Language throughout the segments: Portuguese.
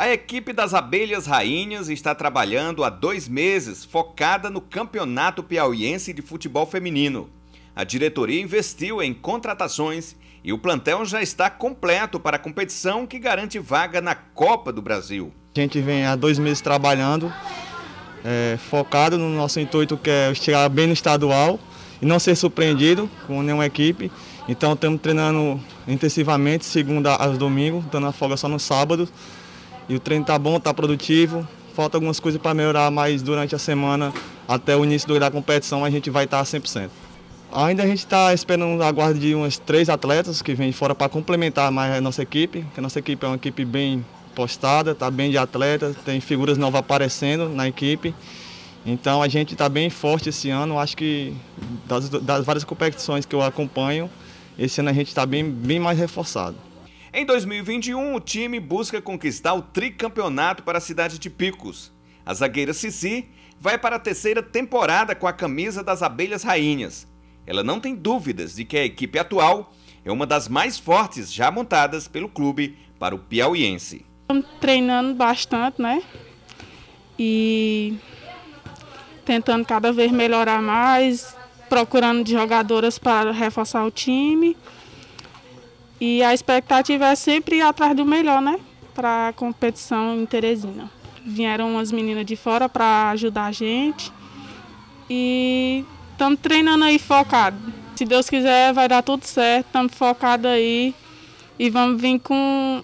A equipe das Abelhas Rainhas está trabalhando há dois meses focada no Campeonato Piauiense de Futebol Feminino. A diretoria investiu em contratações e o plantel já está completo para a competição que garante vaga na Copa do Brasil. A gente vem há dois meses trabalhando, é, focado no nosso intuito que é chegar bem no estadual e não ser surpreendido com nenhuma equipe. Então estamos treinando intensivamente, segunda aos domingos, dando a folga só no sábado. E o treino tá bom, tá produtivo. Falta algumas coisas para melhorar, mas durante a semana, até o início da competição, a gente vai estar tá 100%. Ainda a gente está esperando a guarda de umas três atletas que vêm de fora para complementar mais a nossa equipe, porque a nossa equipe é uma equipe bem postada, está bem de atleta, tem figuras novas aparecendo na equipe. Então a gente está bem forte esse ano, acho que das, das várias competições que eu acompanho, esse ano a gente está bem, bem mais reforçado. Em 2021, o time busca conquistar o tricampeonato para a cidade de Picos. A zagueira Cici vai para a terceira temporada com a camisa das Abelhas Rainhas. Ela não tem dúvidas de que a equipe atual é uma das mais fortes já montadas pelo clube para o piauiense. Estamos treinando bastante, né? E tentando cada vez melhorar mais, procurando de jogadoras para reforçar o time. E a expectativa é sempre ir atrás do melhor, né? Para a competição em Teresina. Vieram umas meninas de fora para ajudar a gente. E estamos treinando aí focado. Se Deus quiser, vai dar tudo certo. Estamos focados aí. E vamos vir com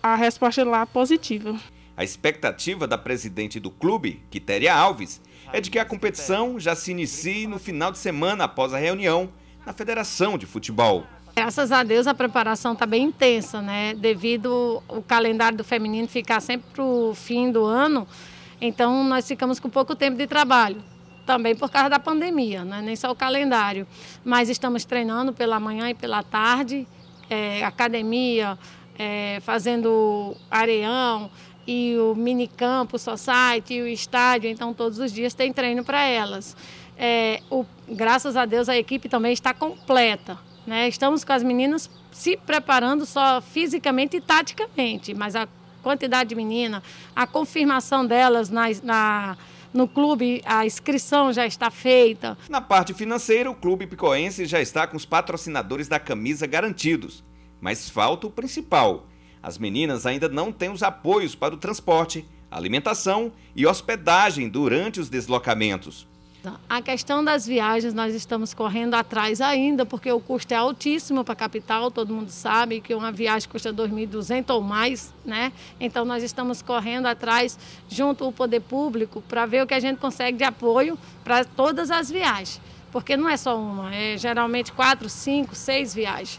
a resposta lá positiva. A expectativa da presidente do clube, Quitéria Alves, é de que a competição já se inicie no final de semana após a reunião na Federação de Futebol. Graças a Deus a preparação está bem intensa, né? Devido o calendário do feminino ficar sempre para o fim do ano, então nós ficamos com pouco tempo de trabalho. Também por causa da pandemia, né? nem só o calendário. Mas estamos treinando pela manhã e pela tarde, é, academia, é, fazendo areão e o minicampo, o society, e o estádio. Então, todos os dias tem treino para elas. É, o, graças a Deus, a equipe também está completa. Né? Estamos com as meninas se preparando só fisicamente e taticamente, mas a quantidade de menina, a confirmação delas na, na no clube, a inscrição já está feita. Na parte financeira, o clube picoense já está com os patrocinadores da camisa garantidos, mas falta o principal. As meninas ainda não têm os apoios para o transporte, alimentação e hospedagem durante os deslocamentos. Tá. A questão das viagens, nós estamos correndo atrás ainda, porque o custo é altíssimo para a capital, todo mundo sabe que uma viagem custa 2.200 ou mais, né? Então, nós estamos correndo atrás junto ao poder público para ver o que a gente consegue de apoio para todas as viagens, porque não é só uma, é geralmente quatro, cinco, seis viagens.